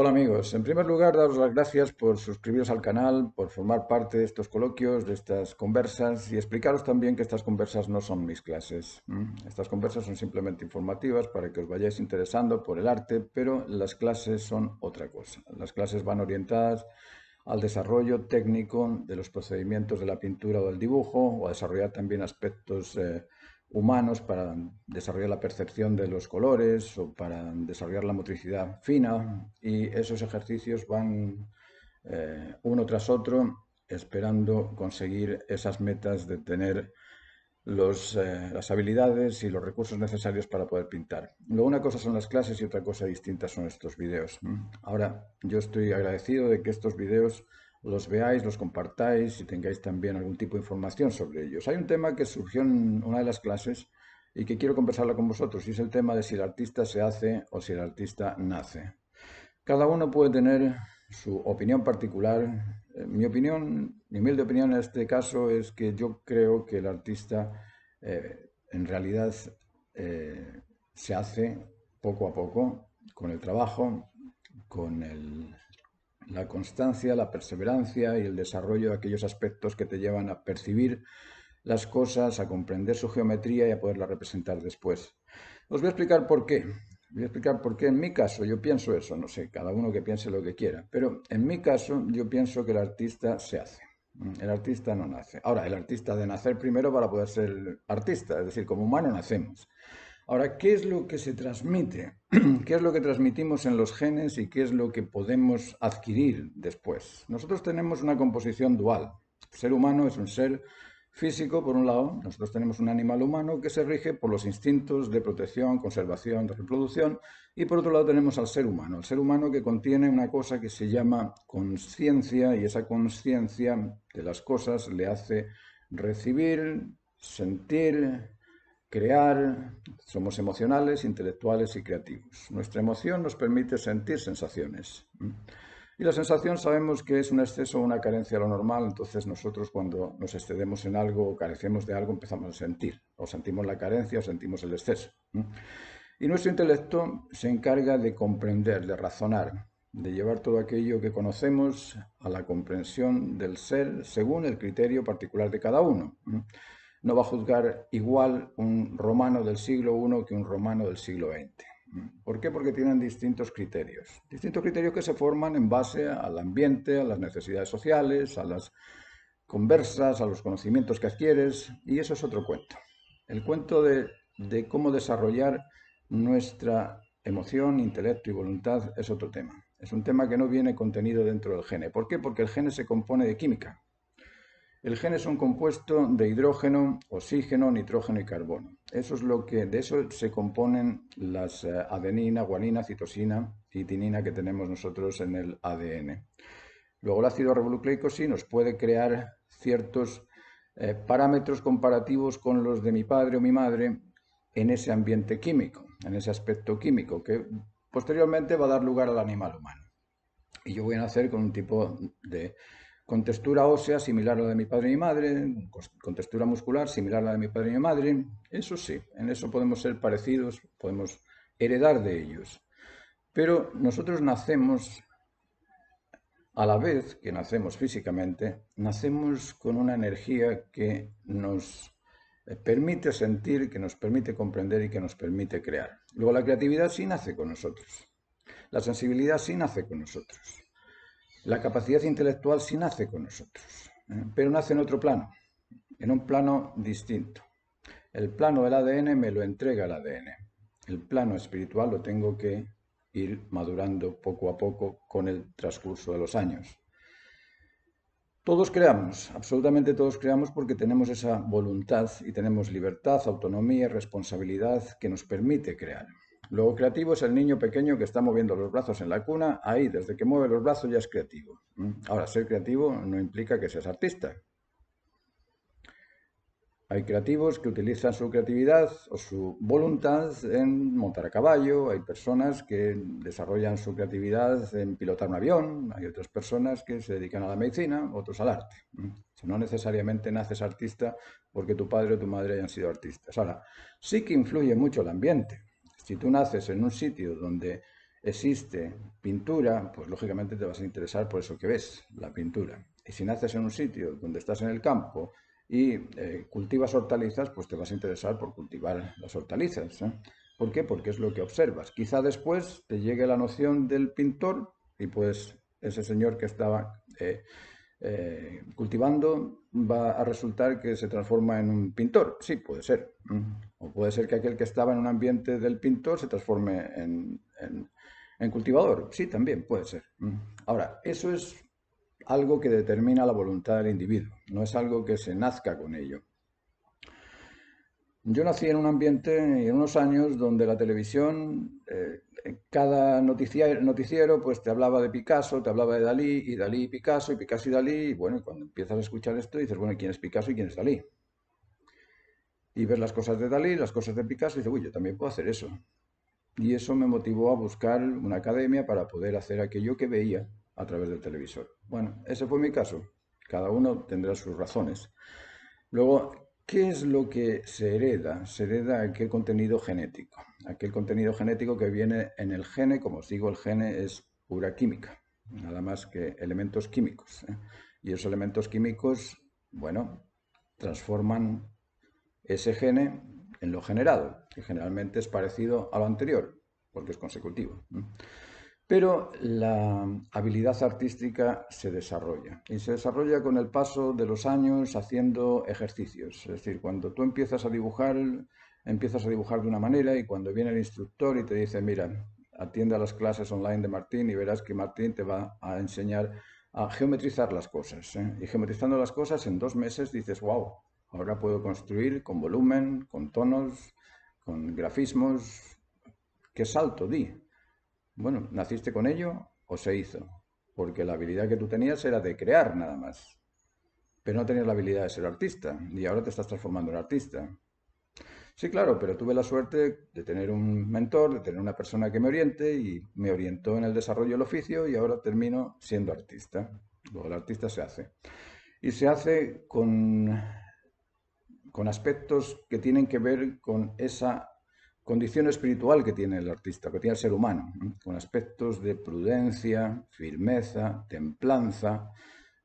Hola amigos, en primer lugar daros las gracias por suscribiros al canal, por formar parte de estos coloquios, de estas conversas y explicaros también que estas conversas no son mis clases. Estas conversas son simplemente informativas para que os vayáis interesando por el arte, pero las clases son otra cosa. Las clases van orientadas al desarrollo técnico de los procedimientos de la pintura o del dibujo o a desarrollar también aspectos... Eh, humanos para desarrollar la percepción de los colores o para desarrollar la motricidad fina y esos ejercicios van eh, uno tras otro esperando conseguir esas metas de tener eh, las habilidades y los recursos necesarios para poder pintar. Luego una cosa son las clases y otra cosa distinta son estos videos. Ahora yo estoy agradecido de que estos videos los veáis, los compartáis y tengáis también algún tipo de información sobre ellos. Hay un tema que surgió en una de las clases y que quiero conversarla con vosotros, y es el tema de si el artista se hace o si el artista nace. Cada uno puede tener su opinión particular. Eh, mi opinión, mi humilde opinión en este caso es que yo creo que el artista eh, en realidad eh, se hace poco a poco con el trabajo, con el la constancia, la perseverancia y el desarrollo de aquellos aspectos que te llevan a percibir las cosas, a comprender su geometría y a poderla representar después. Os voy a explicar por qué. Voy a explicar por qué en mi caso yo pienso eso, no sé, cada uno que piense lo que quiera, pero en mi caso yo pienso que el artista se hace. Mm, el artista no nace. Ahora, el artista de nacer primero para poder ser artista, es decir, como humano nacemos. Ahora, ¿qué es lo que se transmite? ¿Qué es lo que transmitimos en los genes y qué es lo que podemos adquirir después? Nosotros tenemos una composición dual. El ser humano es un ser físico, por un lado. Nosotros tenemos un animal humano que se rige por los instintos de protección, conservación, reproducción. Y por otro lado tenemos al ser humano. El ser humano que contiene una cosa que se llama conciencia y esa conciencia de las cosas le hace recibir, sentir, crear, somos emocionales, intelectuales y creativos. Nuestra emoción nos permite sentir sensaciones. Y la sensación sabemos que es un exceso o una carencia de lo normal, entonces nosotros cuando nos excedemos en algo o carecemos de algo empezamos a sentir, o sentimos la carencia o sentimos el exceso. Y nuestro intelecto se encarga de comprender, de razonar, de llevar todo aquello que conocemos a la comprensión del ser según el criterio particular de cada uno no va a juzgar igual un romano del siglo I que un romano del siglo XX. ¿Por qué? Porque tienen distintos criterios. Distintos criterios que se forman en base al ambiente, a las necesidades sociales, a las conversas, a los conocimientos que adquieres, y eso es otro cuento. El cuento de, cómo desarrollar nuestra emoción, intelecto y voluntad es otro tema. Es un tema que no viene contenido dentro del gene. ¿Por qué? Porque el gene se compone de química, el gen es un compuesto de hidrógeno, oxígeno, nitrógeno y carbono. Eso es lo que, de eso se componen las eh, adenina, guanina, citosina y tinina que tenemos nosotros en el ADN. Luego el ácido ribonucleico sí nos puede crear ciertos eh, parámetros comparativos con los de mi padre o mi madre en ese ambiente químico, en ese aspecto químico, que posteriormente va a dar lugar al animal humano. Y yo voy a nacer con un tipo de con textura ósea similar a la de mi padre y mi madre, con textura muscular similar a la de mi padre y mi madre. Eso sí, en eso podemos ser parecidos, podemos heredar de ellos. Pero nosotros nacemos, a la vez que nacemos físicamente, nacemos con una energía que nos eh, permite sentir, que nos permite comprender y que nos permite crear. Luego la creatividad sí nace con nosotros. La sensibilidad sí nace con nosotros. La capacidad intelectual sí nace con nosotros, ¿eh? pero nace en otro plano, en un plano distinto. El plano del ADN me lo entrega el ADN. El plano espiritual lo tengo que ir madurando poco a poco con el transcurso de los años. Todos creamos, absolutamente todos creamos porque tenemos esa voluntad y tenemos libertad, autonomía y responsabilidad que nos permite crear. Luego creativo es el niño pequeño que está moviendo los brazos en la cuna, ahí, desde que mueve los brazos ya es creativo. Ahora, ser creativo no implica que seas artista. Hay creativos que utilizan su creatividad o su voluntad en montar a caballo, hay personas que desarrollan su creatividad en pilotar un avión, hay otras personas que se dedican a la medicina, otros al arte. No necesariamente naces artista porque tu padre o tu madre hayan sido artistas. Ahora, sí que influye mucho el ambiente. Si tú naces en un sitio donde existe pintura, pues lógicamente te vas a interesar por eso que ves, la pintura. Y si naces en un sitio donde estás en el campo y eh, cultivas hortalizas, pues te vas a interesar por cultivar las hortalizas. ¿eh? ¿Por qué? Porque es lo que observas. Quizá después te llegue la noción del pintor y pues ese señor que estaba eh, cultivando va a resultar que se transforma en un pintor. Sí, puede ser. O puede ser que aquel que estaba en un ambiente del pintor se transforme en, cultivador. Sí, también puede ser. Mm. Ahora, eso es algo que determina la voluntad del individuo, no es algo que se nazca con ello. Yo nací en un ambiente y en unos años donde la televisión, eh, cada noticiero, noticiero, pues te hablaba de Picasso, te hablaba de Dalí, y Dalí y Picasso, y Picasso y Dalí, y bueno, cuando empiezas a escuchar esto dices, bueno, ¿quién es Picasso y quién es Dalí? y ver las cosas de Dalí, las cosas de Picasso, y dice, uy, yo también puedo hacer eso. Y eso me motivó a buscar una academia para poder hacer aquello que veía a través del televisor. Bueno, ese fue mi caso. Cada uno tendrá sus razones. Luego, ¿qué es lo que se hereda? Se hereda aquel contenido genético. Aquel contenido genético que viene en el gene, como os digo, el gene es pura química, nada más que elementos químicos. ¿eh? Y esos elementos químicos, bueno, transforman ese gene en lo generado, que generalmente es parecido a lo anterior, porque es consecutivo. Pero la habilidad artística se desarrolla y se desarrolla con el paso de los años haciendo ejercicios. Es decir, cuando tú empiezas a dibujar, empiezas a dibujar de una manera y cuando viene el instructor y te dice, mira, atiende a las clases online de Martín y verás que Martín te va a enseñar a geometrizar las cosas. ¿eh? Y geometrizando las cosas en dos meses dices, wow, Ahora puedo construir con volumen, con tonos, con grafismos. ¿Qué salto di? Bueno, ¿naciste con ello o se hizo? Porque la habilidad que tú tenías era de crear nada más. Pero no tenías la habilidad de ser artista y ahora te estás transformando en artista. Sí, claro, pero tuve la suerte de tener un mentor, de tener una persona que me oriente y me orientó en el desarrollo del oficio y ahora termino siendo artista. Luego el artista se hace. Y se hace con con aspectos que tienen que ver con esa condición espiritual que tiene el artista, que tiene el ser humano, con aspectos de prudencia, firmeza, templanza,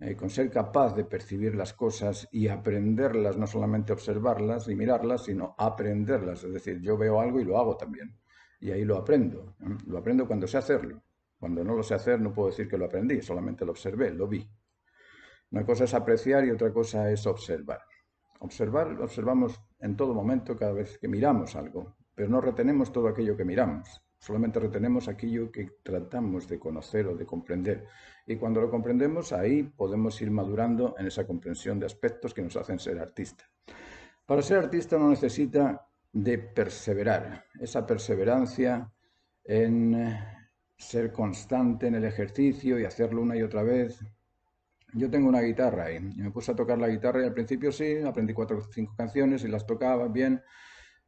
eh, con ser capaz de percibir las cosas y aprenderlas, no solamente observarlas y mirarlas, sino aprenderlas. Es decir, yo veo algo y lo hago también. Y ahí lo aprendo. Lo aprendo cuando sé hacerlo. Cuando no lo sé hacer no puedo decir que lo aprendí, solamente lo observé, lo vi. Una cosa es apreciar y otra cosa es observar. Observar observamos en todo momento cada vez que miramos algo, pero no retenemos todo aquello que miramos, solamente retenemos aquello que tratamos de conocer o de comprender. Y cuando lo comprendemos, ahí podemos ir madurando en esa comprensión de aspectos que nos hacen ser artista. Para ser artista no necesita de perseverar, esa perseverancia en eh, ser constante en el ejercicio y hacerlo una y otra vez, yo tengo una guitarra ahí. Y me puse a tocar la guitarra y al principio sí, aprendí cuatro o cinco canciones y las tocaba bien.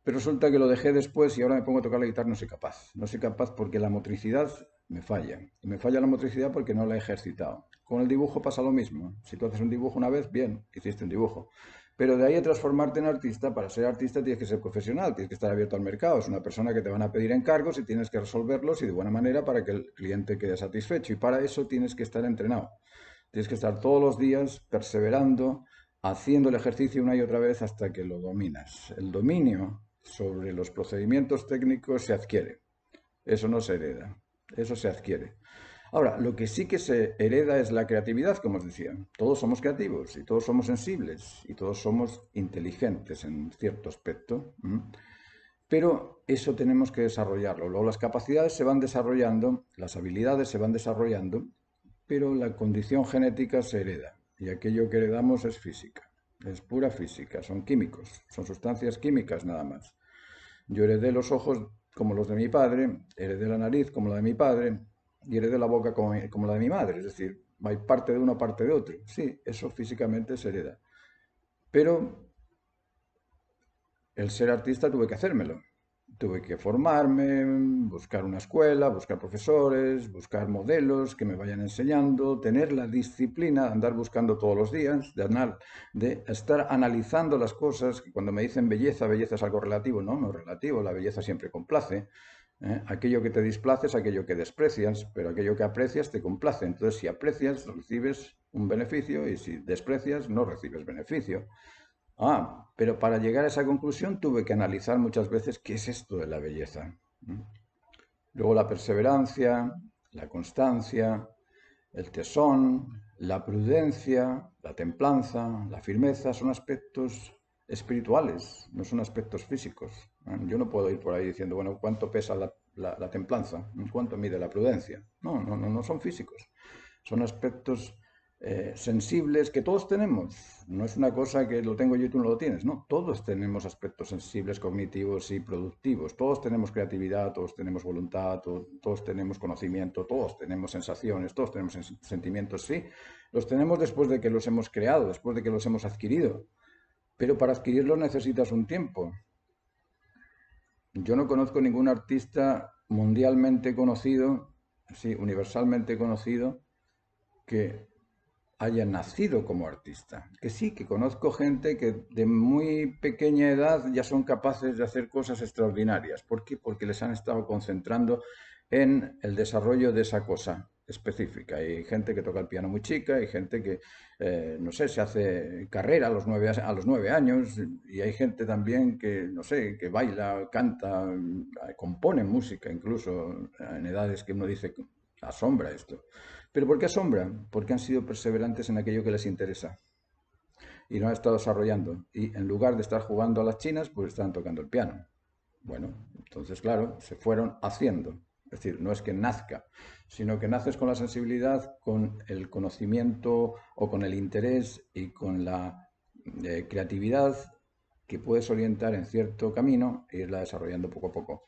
Pero resulta que lo dejé después y ahora me pongo a tocar la guitarra, no soy capaz. No soy capaz porque la motricidad me falla. Y me falla la motricidad porque no la he ejercitado. Con el dibujo pasa lo mismo. Si tú haces un dibujo una vez, bien, hiciste un dibujo. Pero de ahí a transformarte en artista, para ser artista tienes que ser profesional, tienes que estar abierto al mercado. Es una persona que te van a pedir encargos y tienes que resolverlos y de buena manera para que el cliente quede satisfecho. Y para eso tienes que estar entrenado. Tienes que estar todos los días perseverando, haciendo el ejercicio una y otra vez hasta que lo dominas. El dominio sobre los procedimientos técnicos se adquiere. Eso no se hereda, eso se adquiere. Ahora, lo que sí que se hereda es la creatividad, como os decía. Todos somos creativos y todos somos sensibles y todos somos inteligentes en cierto aspecto. Pero eso tenemos que desarrollarlo. Luego las capacidades se van desarrollando, las habilidades se van desarrollando pero la condición genética se hereda y aquello que heredamos es física, es pura física, son químicos, son sustancias químicas nada más. Yo heredé los ojos como los de mi padre, heredé la nariz como la de mi padre y heredé la boca como, la de mi madre, es decir, hay parte de uno, parte de otro. Sí, eso físicamente se hereda. Pero el ser artista tuve que hacérmelo tuve que formarme, buscar una escuela, buscar profesores, buscar modelos que me vayan enseñando, tener la disciplina de andar buscando todos los días, de, de estar analizando las cosas, que cuando me dicen belleza, belleza es algo relativo, no, no es relativo, la belleza siempre complace. ¿eh? Aquello que te displace es aquello que desprecias, pero aquello que aprecias te complace. Entonces, si aprecias, recibes un beneficio y si desprecias, no recibes beneficio. Ah, pero para llegar a esa conclusión tuve que analizar muchas veces qué es esto de la belleza. Luego la perseverancia, la constancia, el tesón, la prudencia, la templanza, la firmeza son aspectos espirituales, no son aspectos físicos. Yo no puedo ir por ahí diciendo, bueno, ¿cuánto pesa la, templanza? ¿Cuánto mide la prudencia? No, no, no, no son físicos. Son aspectos eh, sensibles que todos tenemos. No es una cosa que lo tengo yo y tú no lo tienes, no. Todos tenemos aspectos sensibles, cognitivos y productivos. Todos tenemos creatividad, todos tenemos voluntad, todos, tenemos conocimiento, todos tenemos sensaciones, todos tenemos sentimientos, sí. Los tenemos después de que los hemos creado, después de que los hemos adquirido. Pero para adquirirlos necesitas un tiempo. Yo no conozco ningún artista mundialmente conocido, sí, universalmente conocido, que haya nacido como artista. Que sí, que conozco gente que de muy pequeña edad ya son capaces de hacer cosas extraordinarias. ¿Por qué? Porque les han estado concentrando en el desarrollo de esa cosa específica. Hay gente que toca el piano muy chica, hay gente que, eh, no sé, se hace carrera a los, nueve, a los nueve años y hay gente también que, no sé, que baila, canta, compone música incluso en edades que uno dice, Asombra esto. ¿Pero por qué asombra? Porque han sido perseverantes en aquello que les interesa. Y no han estado desarrollando. Y en lugar de estar jugando a las chinas, pues están tocando el piano. Bueno, entonces, claro, se fueron haciendo. Es decir, no es que nazca, sino que naces con la sensibilidad, con el conocimiento o con el interés y con la eh, creatividad que puedes orientar en cierto camino e irla desarrollando poco a poco.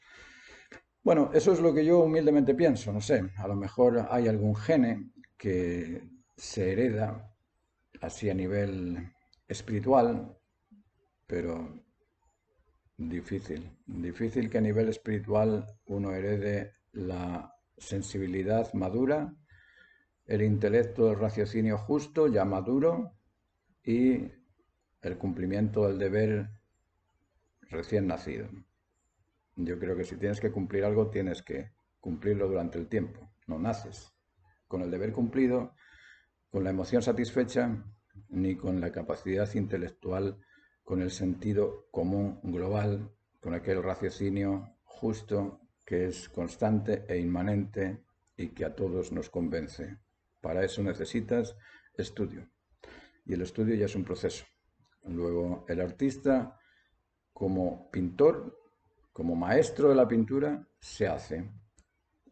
Bueno, eso es lo que yo humildemente pienso, no sé, a lo mejor hay algún gene que se hereda así a nivel espiritual, pero difícil, difícil que a nivel espiritual uno herede la sensibilidad madura, el intelecto, el raciocinio justo, ya maduro, y el cumplimiento del deber recién nacido. Yo creo que si tienes que cumplir algo, tienes que cumplirlo durante el tiempo, no naces. Con el deber cumplido, con la emoción satisfecha, ni con la capacidad intelectual, con el sentido común global, con aquel raciocinio justo que es constante e inmanente y que a todos nos convence. Para eso necesitas estudio. Y el estudio ya es un proceso. Luego el artista como pintor como maestro de la pintura, se hace.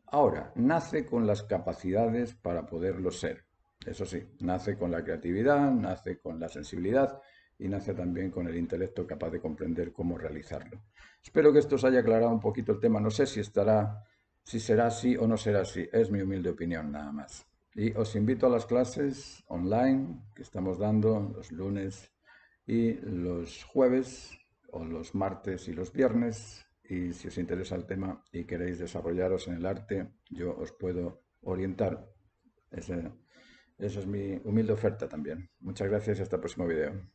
Ahora, nace con las capacidades para poderlo ser. Eso sí, nace con la creatividad, nace con la sensibilidad y nace también con el intelecto capaz de comprender cómo realizarlo. Espero que esto os haya aclarado un poquito el tema. No sé si estará, si será así o no será así. Es mi humilde opinión nada más. Y os invito a las clases online que estamos dando los lunes y los jueves o los martes y los viernes y si os interesa el tema y queréis desarrollaros en el arte, yo os puedo orientar. esa es mi humilde oferta también. Muchas gracias y hasta el próximo video.